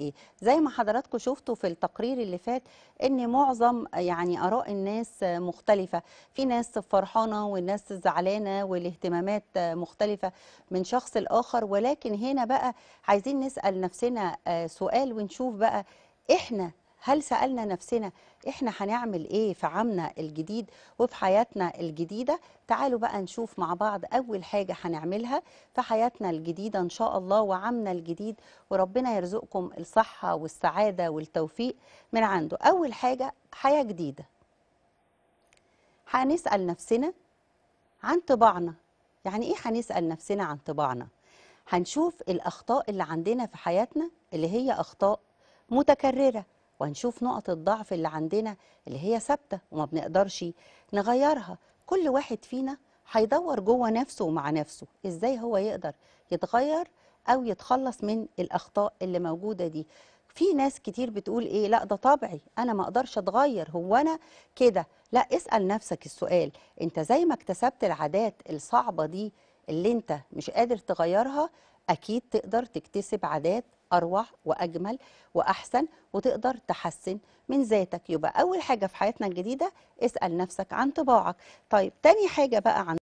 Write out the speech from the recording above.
ايه زي ما حضراتكم شفتوا في التقرير اللي فات ان معظم يعني اراء الناس مختلفه في ناس فرحانه والناس زعلانه والاهتمامات مختلفه من شخص الاخر ولكن هنا بقى عايزين نسال نفسنا آه، سؤال ونشوف بقى احنا هل سألنا نفسنا إحنا هنعمل إيه في عامنا الجديد وفي حياتنا الجديدة تعالوا بقى نشوف مع بعض أول حاجة هنعملها في حياتنا الجديدة إن شاء الله وعامنا الجديد وربنا يرزقكم الصحة والسعادة والتوفيق من عنده أول حاجة حياة جديدة هنسأل نفسنا عن طباعنا يعني إيه هنسأل نفسنا عن طباعنا هنشوف الأخطاء اللي عندنا في حياتنا اللي هي أخطاء متكررة وهنشوف نقط الضعف اللي عندنا اللي هي ثابته وما بنقدرش نغيرها كل واحد فينا هيدور جوه نفسه ومع نفسه ازاي هو يقدر يتغير او يتخلص من الاخطاء اللي موجوده دي في ناس كتير بتقول ايه لا ده طبعي انا ما اقدرش اتغير هو انا كده لا اسال نفسك السؤال انت زي ما اكتسبت العادات الصعبه دي اللي انت مش قادر تغيرها اكيد تقدر تكتسب عادات اروع واجمل واحسن وتقدر تحسن من ذاتك يبقى اول حاجه في حياتنا الجديده اسال نفسك عن طباعك طيب تاني حاجه بقى عن